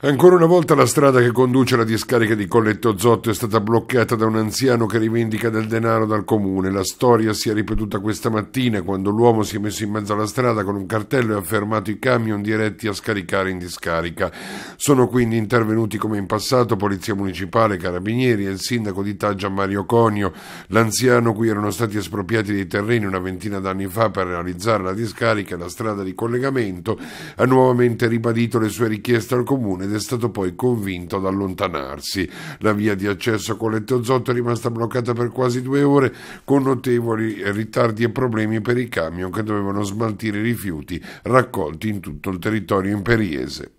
Ancora una volta la strada che conduce alla discarica di Colletto Zotto è stata bloccata da un anziano che rivendica del denaro dal comune. La storia si è ripetuta questa mattina quando l'uomo si è messo in mezzo alla strada con un cartello e ha fermato i camion diretti a scaricare in discarica. Sono quindi intervenuti come in passato Polizia Municipale, Carabinieri e il sindaco di Taggia Mario Conio. L'anziano cui erano stati espropriati dei terreni una ventina d'anni fa per realizzare la discarica e la strada di collegamento ha nuovamente ribadito le sue richieste al comune ed è stato poi convinto ad allontanarsi. La via di accesso a Letto Zotto è rimasta bloccata per quasi due ore con notevoli ritardi e problemi per i camion che dovevano smaltire i rifiuti raccolti in tutto il territorio imperiese.